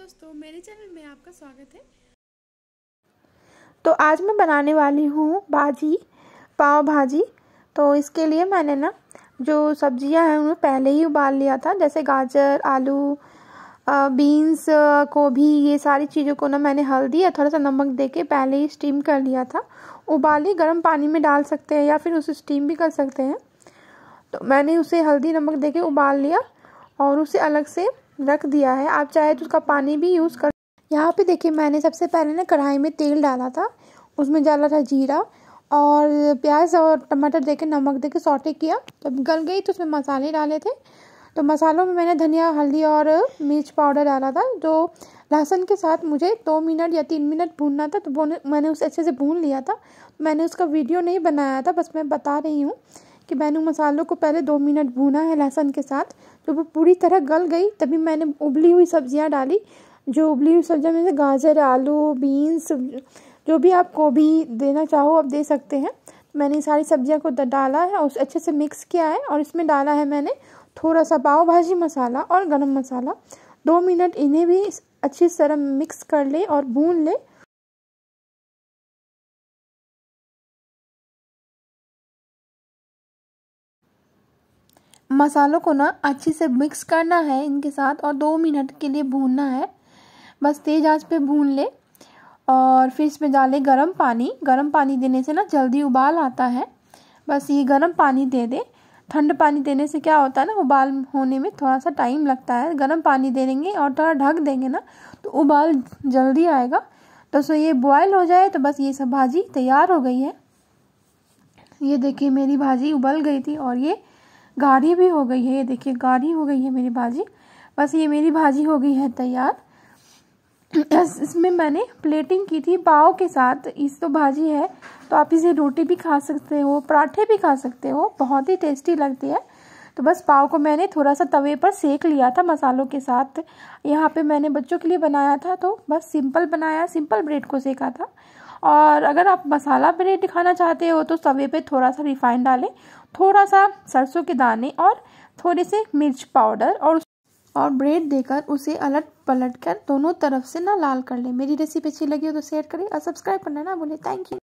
दोस्तों मेरे चैनल में आपका स्वागत है तो आज मैं बनाने वाली हूँ भाजी पाव भाजी तो इसके लिए मैंने ना जो सब्जियाँ हैं उन्हें पहले ही उबाल लिया था जैसे गाजर आलू बीन्स गोभी ये सारी चीज़ों को ना मैंने हल्दी या थोड़ा सा नमक दे के पहले ही स्टीम कर लिया था उबाली गर्म पानी में डाल सकते हैं या फिर उसे स्टीम भी कर सकते हैं तो मैंने उसे हल्दी नमक दे के उबाल लिया और उसे अलग से रख दिया है आप चाहे तो उसका पानी भी यूज़ कर यहाँ पे देखिए मैंने सबसे पहले ना कढ़ाई में तेल डाला था उसमें डाला था जीरा और प्याज और टमाटर देके नमक देके सॉटे किया जब गल गई तो उसमें मसाले डाले थे तो मसालों में मैंने धनिया हल्दी और मिर्च पाउडर डाला था जो लहसुन के साथ मुझे दो मिनट या तीन मिनट भूनना था तो मैंने उसे अच्छे से भून लिया था मैंने उसका वीडियो नहीं बनाया था बस मैं बता रही हूँ कि मैंने मसालों को पहले दो मिनट भूना है लहसुन के साथ जब वो पूरी तरह गल गई तभी मैंने उबली हुई सब्जियां डाली जो उबली हुई सब्जियां में गाजर आलू बीन्स जो भी आप गोभी देना चाहो आप दे सकते हैं मैंने सारी सब्जियां को डाला है और अच्छे से मिक्स किया है और इसमें डाला है मैंने थोड़ा सा पाव भाजी मसाला और गरम मसाला दो मिनट इन्हें भी अच्छी तरह मिक्स कर ले और भून ले मसालों को ना अच्छे से मिक्स करना है इनके साथ और दो मिनट के लिए भूनना है बस तेज़ आंच पे भून ले और फिर इसमें डाले गरम पानी गरम पानी देने से ना जल्दी उबाल आता है बस ये गरम पानी दे दे ठंड पानी देने से क्या होता है ना उबाल होने में थोड़ा सा टाइम लगता है गर्म पानी दे देंगे और थोड़ा ढक देंगे ना तो उबाल जल्दी आएगा तो सो ये बॉयल हो जाए तो बस ये सब भाजी तैयार हो गई है ये देखिए मेरी भाजी उबल गई थी और ये गाढ़ी भी हो गई है ये देखिए गाढ़ी हो गई है मेरी भाजी बस ये मेरी भाजी हो गई है तैयार इसमें मैंने प्लेटिंग की थी पाव के साथ इस तो भाजी है तो आप इसे रोटी भी खा सकते हो पराठे भी खा सकते हो बहुत ही टेस्टी लगती है तो बस पाव को मैंने थोड़ा सा तवे पर सेक लिया था मसालों के साथ यहाँ पे मैंने बच्चों के लिए बनाया था तो बस सिंपल बनाया सिंपल ब्रेड को सेका था और अगर आप मसाला ब्रेड खाना चाहते हो तो तवे पे थोड़ा सा रिफाइंड डालें थोड़ा सा सरसों के दाने और थोड़े से मिर्च पाउडर और और ब्रेड देकर उसे अलट पलट कर दोनों तरफ से ना लाल कर लें मेरी रेसिपी अच्छी लगी हो तो शेयर करें और सब्सक्राइब करना ना बोले थैंक यू